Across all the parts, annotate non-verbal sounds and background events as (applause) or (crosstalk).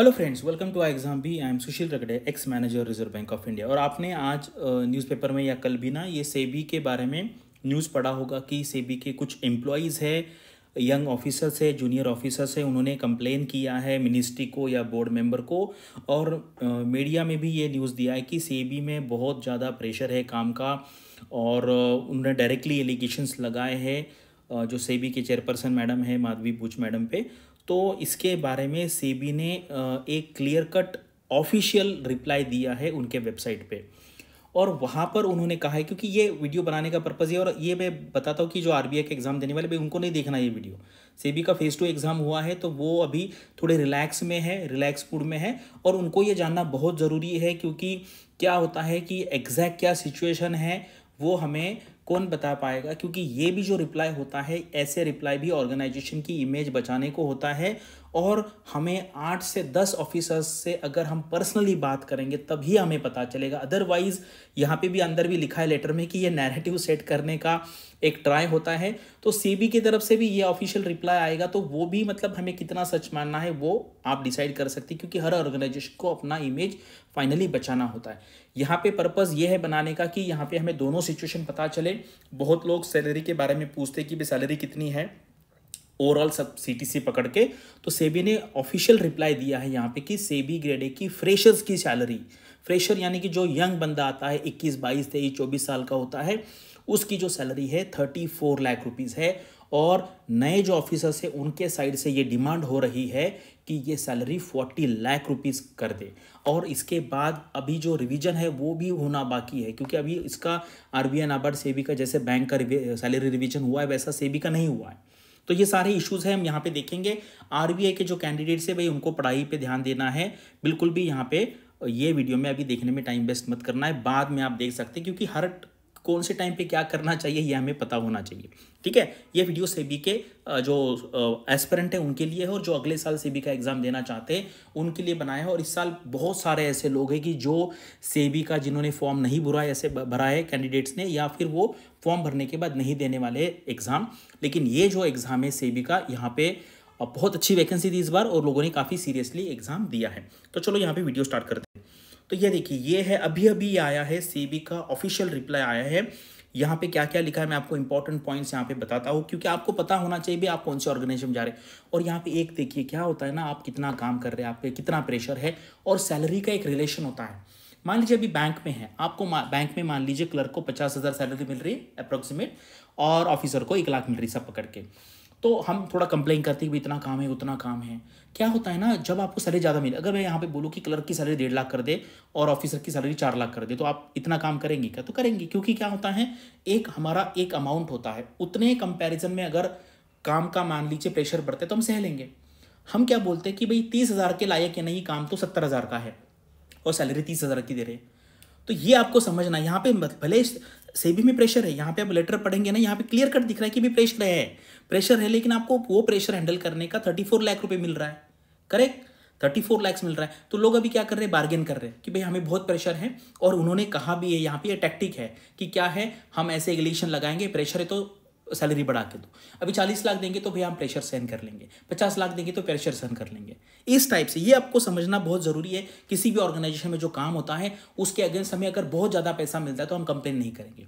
hello friends welcome to I exam B I am Sushil Ragade ex manager reserve bank of India और आपने आज newspaper में या कल भी ना ये सेबी के बारे में न्यूज़ पढ़ा होगा कि सेबी के कुछ एम्प्लॉयज़ है यंग ऑफिसर्स है जूनियर ऑफिसर्स है उन्होंने कंप्लेन किया है मिनिस्ट्री को या बोर्ड मेंबर को और मीडिया में भी ये न्यूज़ दिया है कि सेबी में बहुत ज़्यादा प्रेशर है काम का और उन्होंने डायरेक्टली एलिगेशंस लगाए हैं जो सेबी के चेयरपर्सन मैडम है माधवी बुच मैडम पे तो इसके बारे में सेबी ने एक क्लियर कट ऑफिशियल रिप्लाई दिया है उनके वेबसाइट पे और वहाँ पर उन्होंने कहा है क्योंकि ये वीडियो बनाने का पर्पज़ है और ये मैं बताता हूँ कि जो आर के एग्ज़ाम देने वाले भाई उनको नहीं देखना ये वीडियो सेबी का फेस टू एग्ज़ाम हुआ है तो वो अभी थोड़े रिलैक्स में है रिलैक्स मूड में है और उनको ये जानना बहुत ज़रूरी है क्योंकि क्या होता है कि एग्जैक्ट क्या सिचुएशन है वो हमें कौन बता पाएगा क्योंकि ये भी जो रिप्लाई होता है ऐसे रिप्लाई भी ऑर्गेनाइजेशन की इमेज बचाने को होता है और हमें आठ से दस ऑफिसर्स से अगर हम पर्सनली बात करेंगे तभी हमें पता चलेगा अदरवाइज़ यहाँ पे भी अंदर भी लिखा है लेटर में कि ये नैरेटिव सेट करने का एक ट्राई होता है तो सीबी की तरफ से भी ये ऑफिशियल रिप्लाई आएगा तो वो भी मतलब हमें कितना सच मानना है वो आप डिसाइड कर सकते हैं क्योंकि हर ऑर्गेनाइजेशन को अपना इमेज फाइनली बचाना होता है यहाँ पे पर्पज़ ये है बनाने का कि यहाँ पे हमें दोनों सिचुएशन पता चले बहुत लोग सैलरी के बारे में पूछते हैं कि भाई सैलरी कितनी है ओवरऑल सब सीटीसी पकड़ के तो सेबी ने ऑफिशियल रिप्लाई दिया है यहाँ पे कि सेबी ग्रेडे की फ्रेशर्स की सैलरी फ्रेशर यानी कि जो यंग बंदा आता है 21, 22, तेईस चौबीस साल का होता है उसकी जो सैलरी है थर्टी फोर लाख रुपीज़ है और नए जो ऑफिसर्स हैं उनके साइड से ये डिमांड हो रही है कि ये सैलरी फोर्टी लाख रुपीस कर दे और इसके बाद अभी जो रिवीजन है वो भी होना बाकी है क्योंकि अभी इसका आर बी एन आबार सेबी का जैसे बैंक का सैलरी रिवीजन हुआ है वैसा सेबी का नहीं हुआ है तो ये सारे इश्यूज हैं हम यहाँ पे देखेंगे आरबीआई के जो कैंडिडेट्स है भाई उनको पढ़ाई पे ध्यान देना है बिल्कुल भी यहाँ पे ये वीडियो में अभी देखने में टाइम वेस्ट मत करना है बाद में आप देख सकते हैं क्योंकि हर कौन से टाइम पे क्या करना चाहिए ये हमें पता होना चाहिए ठीक है ये वीडियो सेबी के जो एस्परेंट है उनके लिए है और जो अगले साल सेबी का एग्ज़ाम देना चाहते हैं उनके लिए बनाया है और इस साल बहुत सारे ऐसे लोग हैं कि जो सेबी का जिन्होंने फॉर्म नहीं भरा ऐसे भरा है कैंडिडेट्स ने या फिर वो फॉर्म भरने के बाद नहीं देने वाले एग्ज़ाम लेकिन ये जो एग्ज़ाम है सेबी का यहाँ पे बहुत अच्छी वैकेंसी थी इस बार और लोगों ने काफ़ी सीरियसली एग्ज़ाम दिया है तो चलो यहाँ पे वीडियो स्टार्ट करते हैं तो ये देखिए ये है अभी अभी आया है सेबी का ऑफिशियल रिप्लाई आया है यहाँ पे क्या क्या लिखा है मैं आपको इंपॉर्टेंट पॉइंट्स यहाँ पे बताता हूँ क्योंकि आपको पता होना चाहिए भी आप कौन से ऑर्गेनाइजेशन जा रहे हैं और यहाँ पे एक देखिए क्या होता है ना आप कितना काम कर रहे हैं आपके कितना प्रेशर है और सैलरी का एक रिलेशन होता है मान लीजिए अभी बैंक में है आपको बैंक में मान लीजिए क्लर्क को पचास हज़ार सैलरी मिल रही है अप्रोक्सीमेट और ऑफिसर को एक लाख मिल रही सब पकड़ के तो हम थोड़ा कंप्लेन करते हैं कि इतना काम है उतना काम है क्या होता है ना जब आपको सैलरी ज़्यादा मिले अगर मैं यहाँ पे बोलूँ कि क्लर्क की सैलरी डेढ़ लाख कर दे और ऑफिसर की सैलरी चार लाख कर दे तो आप इतना काम करेंगे क्या तो करेंगे क्योंकि क्या होता है एक हमारा एक अमाउंट होता है उतने कंपेरिजन में अगर काम का मान लीजिए प्रेशर बढ़ते तो हम सह लेंगे हम क्या बोलते हैं कि भाई तीस हज़ार के लायक या नहीं काम तो सत्तर हज़ार का है और सैलरी तीस हज़ार की दे रहे तो ये आपको समझना यहाँ पे भले सेबी में प्रेशर है यहाँ पे आप लेटर पढ़ेंगे ना यहाँ पे क्लियर कट दिख रहा है कि भी प्रेशर है प्रेशर है लेकिन आपको वो प्रेशर हैंडल करने का थर्टी फोर लाख रुपये मिल रहा है करेक्ट थर्टी फोर लैक्स मिल रहा है तो लोग अभी क्या कर रहे हैं बार्गेन कर रहे हैं कि भाई हमें बहुत प्रेशर है और उन्होंने कहा भी है यहाँ पे ये टैक्टिक है कि क्या है हम ऐसे इलेक्शन लगाएंगे प्रेशर है तो सैलरी बढ़ा के दो अभी चालीस लाख देंगे तो भैया हम प्रेशर सहन कर लेंगे पचास लाख देंगे तो प्रेशर सहन कर लेंगे इस टाइप से ये आपको समझना बहुत ज़रूरी है किसी भी ऑर्गेनाइजेशन में जो काम होता है उसके अगेंस्ट हमें अगर बहुत ज़्यादा पैसा मिलता है तो हम कंप्लेन नहीं करेंगे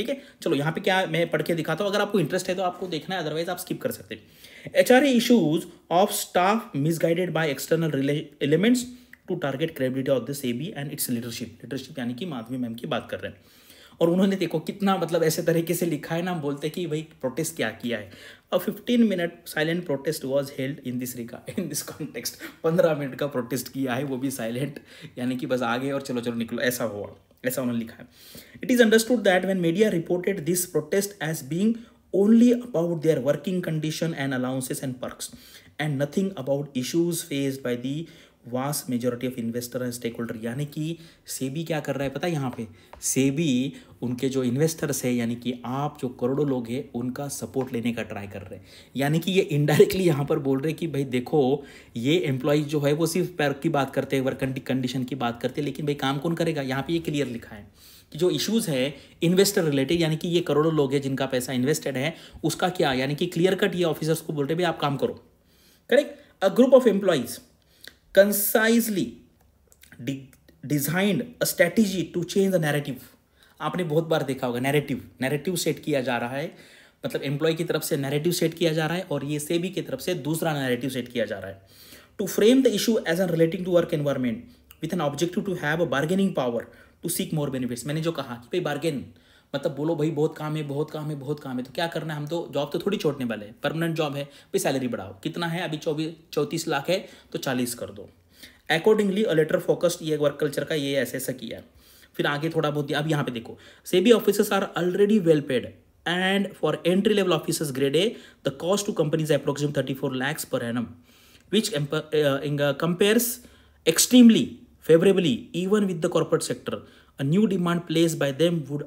ठीक है चलो यहाँ पे क्या मैं पढ़ के दिखाता हूँ अगर आपको इंटरेस्ट है तो आपको देखना है अदरवाइज आप स्किप कर सकते हैं H R issues of staff misguided by external elements to target credibility of this A B and its leadership leadership यानी कि माधवी मैम की बात कर रहे हैं और उन्होंने देखो कितना मतलब ऐसे तरीके से लिखा है ना बोलते कि भाई प्रोटेस्ट क्या किया है a 15 minute silent protest was held in this रिका इन दिस कॉन्टेक्स्ट 15 मिनट का प्रोटेस्ट किया है वो भी साइलेंट यानी कि बस आगे और चलो चलो निकलो ऐसा हुआ It is understood that when media reported this protest as being only about their working condition and allowances and perks and nothing about issues faced by the vast majority of investor and stakeholder यानी कि सेबी क्या कर रहा है पता है यहाँ पे सेबी उनके जो इन्वेस्टर्स है यानी कि आप जो करोड़ों लोग हैं उनका सपोर्ट लेने का ट्राई कर रहे हैं यानी कि ये इनडायरेक्टली यहाँ पर बोल रहे हैं कि भाई देखो ये एम्प्लॉयज जो है वो सिर्फ पैर की बात करते हैं वर्क कंडीशन की बात करते हैं लेकिन भाई काम कौन करेगा यहाँ पर ये क्लियर लिखा है कि जो इश्यूज़ है इन्वेस्टर रिलेटेड यानी कि ये करोड़ों लोग हैं जिनका पैसा इन्वेस्टेड है उसका क्या यानी कि क्लियर कट ये ऑफिसर्स को बोल रहे भाई आप काम करो correct a group of employees concisely designed a strategy to change the narrative आपने बहुत बार देखा होगा नैरेटिव नैरेटिव सेट किया जा रहा है मतलब एम्प्लॉय की तरफ से नैरेटिव सेट किया जा रहा है और ये सेबी की तरफ से दूसरा नैरेटिव सेट किया जा रहा है to frame the issue as an relating to work environment with an objective to have a bargaining power to seek more benefits मैंने जो कहा कि भाई बार्गेन मतलब बोलो भाई बहुत काम है बहुत काम है बहुत काम है तो क्या करना है हम तो जॉब तो थोड़ी छोड़ने वाले हैं परमानेंट जॉब है भाई सैलरी बढ़ाओ कितना है अभी चौबीस चौंतीस लाख है तो चालीस कर दो अकॉर्डिंगली अ लेटर फोकस्ड ये वर्क कल्चर का ये ऐसे ऐसा किया फिर आगे थोड़ा बहुत अब यहाँ पे देखो SEBI officers are already well paid and for entry level officers grade A the cost to companies approx thirty four lakhs per annum which compares extremely favourably even with the corporate sector a new demand placed by them would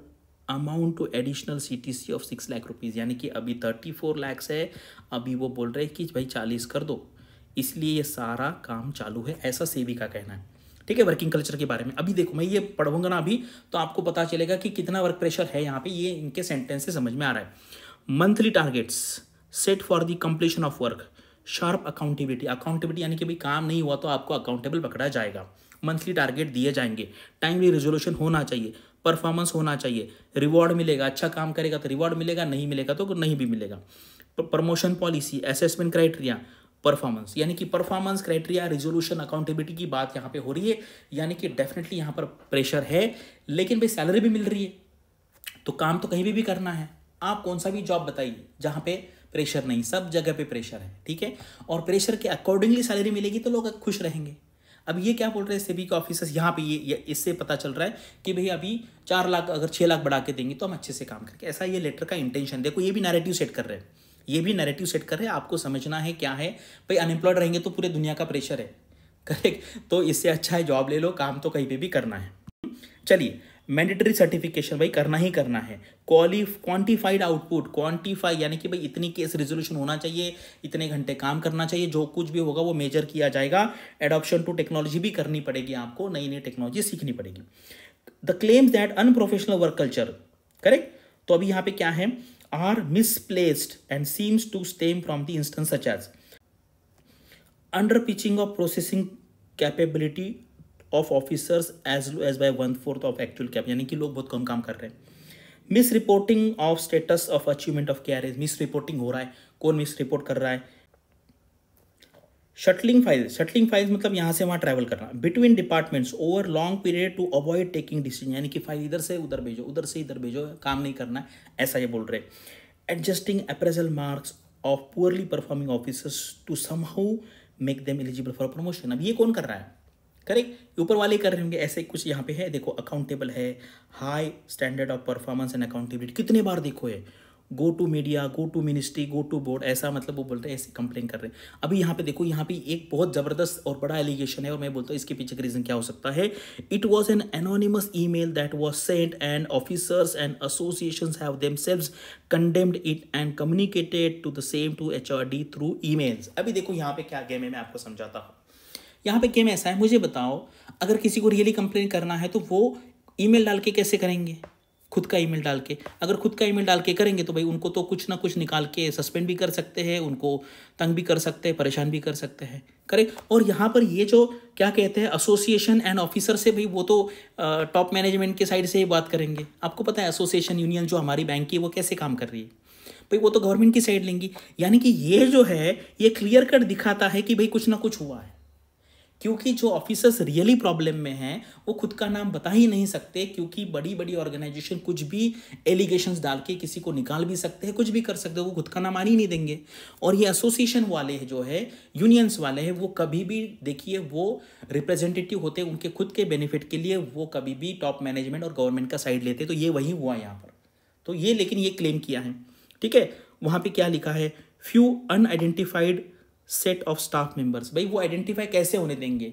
amount to additional CTC of six lakh rupees यानी कि अभी thirty four lakhs है अभी वो बोल रहे हैं कि भाई चालीस कर दो इसलिए ये सारा काम चालू है ऐसा सेबी का कहना है ठीक है वर्किंग कल्चर के बारे में अभी देखो मैं ये पढ़ूंगा ना अभी तो आपको पता चलेगा कि कितना वर्क प्रेशर है यहाँ पे ये इनके सेंटेंस से समझ में आ रहा है monthly targets set for the completion of work sharp accountability accountability यानी कि भाई काम नहीं हुआ तो आपको अकाउंटेबल पकड़ा जाएगा मंथली टारगेट दिए जाएंगे टाइमली रेजोल्यूशन होना चाहिए परफॉर्मेंस होना चाहिए रिवॉर्ड मिलेगा अच्छा काम करेगा तो रिवॉर्ड मिलेगा नहीं मिलेगा तो नहीं भी मिलेगा promotion policy assessment criteria performance यानी कि परफॉर्मेंस क्राइटेरिया रिजोल्यूशन अकाउंटेबिलिटी की बात यहाँ पे हो रही है यानी कि डेफिनेटली यहाँ पर प्रेशर है लेकिन भाई सैलरी भी मिल रही है तो काम तो कहीं भी भी करना है आप कौन सा भी जॉब बताइए जहाँ पे प्रेशर नहीं सब जगह पे प्रेशर है ठीक है और प्रेशर के अकॉर्डिंगली सैलरी मिलेगी तो लोग खुश रहेंगे अब ये क्या बोल रहे हैं सेबी के ऑफिसर्स यहाँ पे ये, ये इससे पता चल रहा है कि भाई अभी चार लाख अगर छः लाख बढ़ा के देंगे तो हम अच्छे से काम करके ऐसा ये लेटर का इंटेंशन देखो ये भी नैरेटिव सेट कर रहे हैं ये भी नैरेटिव सेट कर रहे हैं आपको समझना है क्या है भाई अनएम्प्लॉयड रहेंगे तो पूरे दुनिया का प्रेशर है करेक्ट (laughs) तो इससे अच्छा है जॉब ले लो काम तो कहीं पर भी करना है चलिए मैंडेटरी सर्टिफिकेशन भाई करना ही करना है क्वालिफ क्वान्टिफाइड आउटपुट क्वान्टिफाई यानी कि भाई इतनी केस रिजोल्यूशन होना चाहिए इतने घंटे काम करना चाहिए जो कुछ भी होगा वो मेजर किया जाएगा एडॉप्शन टू टेक्नोलॉजी भी करनी पड़ेगी आपको नई नई टेक्नोलॉजी सीखनी पड़ेगी the claims that unprofessional work culture correct तो अभी यहाँ पे क्या है are misplaced and seems to stem from the instance such as under pitching of processing capability of officers as low as by one fourth of actual cap यानी कि लोग बहुत कम काम कर रहे हैं misreporting of status of achievement of care are as misreporting हो रहा है कौन मिस रिपोर्ट कर रहा है शटलिंग फाइल शटलिंग फाइल मतलब यहाँ से वहाँ ट्रैवल करना between departments over long period to avoid taking decision यानी कि फाइल इधर से उधर भेजो उधर से इधर भेजो काम नहीं करना है ऐसा ये बोल रहे adjusting appraisal marks of poorly performing officers to somehow make them eligible for promotion अब ये कौन कर रहा है करेक्ट ऊपर वाले कर रहे होंगे ऐसे कुछ यहाँ पे है देखो अकाउंटेबल है high standard of performance and accountability कितने बार देखो है go to media go to ministry go to board ऐसा मतलब वो बोल रहे हैं ऐसे कंप्लेन कर रहे हैं अभी यहाँ पे देखो यहाँ पे एक बहुत ज़बरदस्त और बड़ा एलिगेशन है और मैं बोलता हूँ इसके पीछे का रीज़न क्या हो सकता है it was an anonymous email that was sent and officers and association have themselves condemned it and communicated to the same to H R D through emails अभी देखो यहाँ पे क्या game है मैं आपको समझाता हूँ यहाँ पे गेम ऐसा है मुझे बताओ अगर किसी को रियली कंप्लेन करना है तो वो ईमेल डाल के कैसे करेंगे खुद का ईमेल डाल के अगर खुद का ईमेल डाल के करेंगे तो भाई उनको तो कुछ ना कुछ निकाल के सस्पेंड भी कर सकते हैं उनको तंग भी कर सकते हैं परेशान भी कर सकते हैं करेक्ट और यहाँ पर ये जो क्या कहते हैं एसोसिएशन एंड ऑफिसर से भाई वो तो टॉप मैनेजमेंट के साइड से ही बात करेंगे आपको पता है एसोसिएशन यूनियन जो हमारी बैंक की वो कैसे काम कर रही है भाई वो तो गवर्नमेंट की साइड लेंगी यानी कि ये जो है ये क्लियर कट दिखाता है कि भाई कुछ ना कुछ हुआ है क्योंकि जो ऑफिसर्स रियली प्रॉब्लम में हैं वो खुद का नाम बता ही नहीं सकते क्योंकि बड़ी बड़ी ऑर्गेनाइजेशन कुछ भी एलिगेशंस डाल के किसी को निकाल भी सकते हैं कुछ भी कर सकते हैं वो खुद का नाम आने ही नहीं देंगे और ये एसोसिएशन वाले जो है यूनियंस वाले हैं वो कभी भी देखिए वो रिप्रेजेंटेटिव होते हैं उनके खुद के बेनिफिट के लिए वो कभी भी टॉप मैनेजमेंट और गवर्नमेंट का साइड लेते तो ये वही हुआ यहाँ पर तो ये लेकिन ये क्लेम किया है ठीक है वहाँ पे क्या लिखा है few unidentified set of staff members भाई वो आइडेंटिफाई कैसे होने देंगे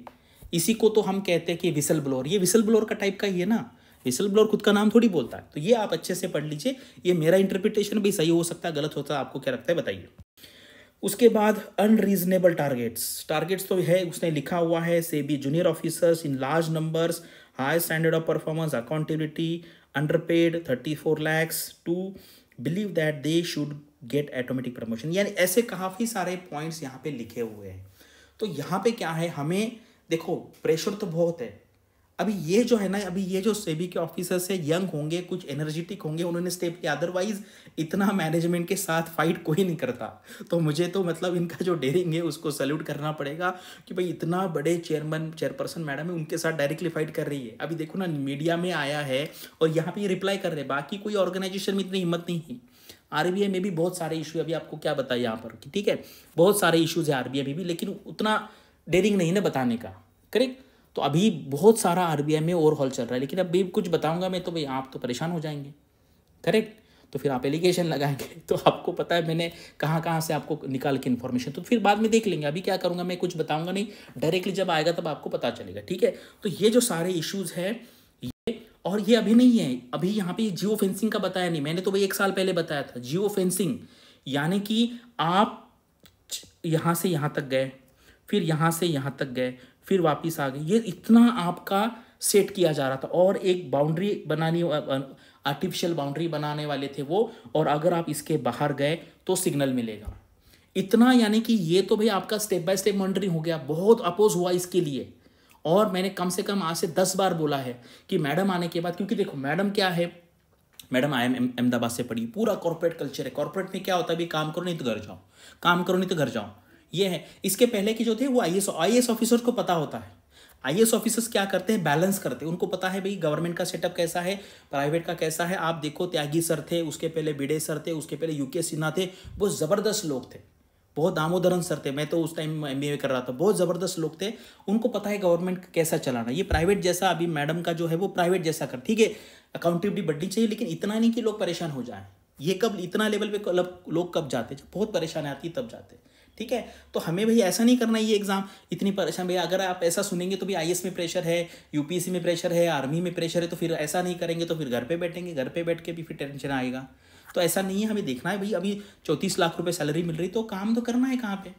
इसी को तो हम कहते हैं कि विसल ब्लोअर ये विसल ब्लोअर का टाइप का ही है ना विसल ब्लोअर खुद का नाम थोड़ी बोलता है तो ये आप अच्छे से पढ़ लीजिए ये मेरा इंटरप्रिटेशन भी सही हो सकता है गलत होता है आपको क्या लगता है बताइए उसके बाद अनरीजनेबल टारगेट्स टारगेट्स तो है उसने लिखा हुआ है SEBI junior officers in large numbers high standard of performance accountability underpaid thirty four lakhs to believe that they should get automatic promotion यानी ऐसे काफ़ी सारे पॉइंट्स यहाँ पे लिखे हुए हैं तो यहाँ पे क्या है हमें देखो प्रेशर तो बहुत है अभी ये जो है ना अभी ये जो सेबी के ऑफिसर्स है यंग होंगे कुछ एनर्जेटिक होंगे उन्होंने स्टेप किया अदरवाइज इतना मैनेजमेंट के साथ फाइट कोई नहीं करता तो मुझे तो मतलब इनका जो डेरिंग है उसको सल्यूट करना पड़ेगा कि भाई इतना बड़े चेयरमैन चेयरपर्सन मैडम है उनके साथ डायरेक्टली फाइट कर रही है अभी देखो ना मीडिया में आया है और यहाँ पर ये रिप्लाई कर रहे हैं बाकी कोई ऑर्गेनाइजेशन में इतनी हिम्मत नहीं है आरबीआई में भी बहुत सारे इशू अभी आपको क्या बताया यहाँ पर ठीक है बहुत सारे इशूज़ है आरबीआई में भी लेकिन उतना डेरिंग नहीं ना बताने का करेक्ट तो अभी बहुत सारा आर में हॉल चल रहा है लेकिन अभी कुछ बताऊंगा मैं तो भाई आप तो परेशान हो जाएंगे करेक्ट तो फिर आप एलिगेशन लगाएंगे (laughs) तो आपको पता है मैंने कहाँ कहाँ से आपको निकाल के इन्फॉर्मेशन तो फिर बाद में देख लेंगे अभी क्या करूँगा मैं कुछ बताऊँगा नहीं डायरेक्टली जब आएगा तब आपको पता चलेगा ठीक है तो ये जो सारे इश्यूज़ हैं और ये अभी नहीं है अभी यहाँ पे जियो फेंसिंग का बताया नहीं मैंने तो भाई एक साल पहले बताया था जियो फेंसिंग यानी कि आप यहाँ से यहाँ तक गए फिर यहाँ से यहाँ तक गए फिर वापस आ गए ये इतना आपका सेट किया जा रहा था और एक बाउंड्री बनानी आर्टिफिशियल बाउंड्री बनाने वाले थे वो और अगर आप इसके बाहर गए तो सिग्नल मिलेगा इतना यानी कि ये तो भाई आपका स्टेप बाय स्टेप बाउंड्री हो गया बहुत अपोज हुआ इसके लिए और मैंने कम से कम आज से दस बार बोला है कि मैडम आने के बाद क्योंकि देखो मैडम क्या है मैडम आई एम अहमदाबाद से पढ़ी पूरा कॉर्पोरेट कल्चर है कॉर्पोरेट में क्या होता है भाई काम करो नहीं तो घर जाओ काम करो नहीं तो घर जाओ ये है इसके पहले के जो थे वो I S I S officers को पता होता है आई एस ऑफिसर्स क्या करते हैं बैलेंस करते हैं उनको पता है भाई गवर्नमेंट का सेटअप कैसा है प्राइवेट का कैसा है आप देखो त्यागी सर थे उसके पहले बिडे सर थे उसके पहले यूके सिन्हा थे वो ज़बरदस्त लोग थे बहुत दामोदरन सर थे मैं तो उस टाइम एम बी कर रहा था बहुत ज़बरदस्त लोग थे उनको पता है गवर्नमेंट कैसा चलाना ये प्राइवेट जैसा अभी मैडम का जो है वो प्राइवेट जैसा कर ठीक है अकाउंटेबिलिटी बढ़नी चाहिए लेकिन इतना नहीं कि लोग परेशान हो जाएं ये कब इतना लेवल पे लोग कब जाते जब बहुत परेशानी आती तब जाते ठीक है तो हमें भाई ऐसा नहीं करना ये एग्ज़ाम इतनी परेशान भैया अगर आप ऐसा सुनेंगे तो भी आई में प्रेशर है यूपीएससी में प्रेशर है आर्मी में प्रेशर है तो फिर ऐसा नहीं करेंगे तो फिर घर पे बैठेंगे घर पे बैठ के भी फिर टेंशन आएगा तो ऐसा नहीं है हमें देखना है भाई अभी चौंतीस लाख रुपये सैलरी मिल रही तो काम तो करना है कहाँ पर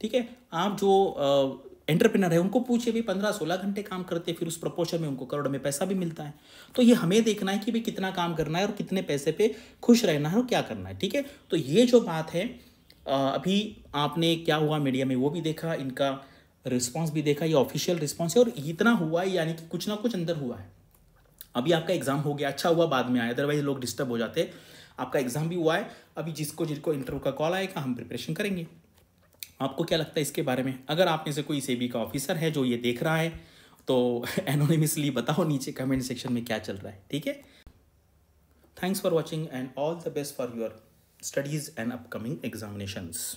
ठीक है आप जो एंटरप्रेनर है उनको पूछिए भाई पंद्रह सोलह घंटे काम करते फिर उस प्रपोर्शन में उनको करोड़ में पैसा भी मिलता है तो ये हमें देखना है कि भाई कितना काम करना है और कितने पैसे पे खुश रहना है और क्या करना है ठीक है तो ये जो बात है अभी आपने क्या हुआ मीडिया में वो भी देखा इनका रिस्पॉन्स भी देखा ये ऑफिशियल रिस्पॉन्स है और इतना हुआ है यानी कि कुछ ना कुछ अंदर हुआ है अभी आपका एग्ज़ाम हो गया अच्छा हुआ बाद में आया अदरवाइज लोग डिस्टर्ब हो जाते हैं आपका एग्ज़ाम भी हुआ है अभी जिसको जिसको इंटरव्यू का कॉल आएगा हम प्रिपरेशन करेंगे आपको क्या लगता है इसके बारे में अगर आप में से कोई सेबी का ऑफिसर है जो ये देख रहा है तो एनोनिमसली (laughs) बताओ नीचे कमेंट सेक्शन में क्या चल रहा है ठीक है thanks for watching and all the best for your studies and upcoming examinations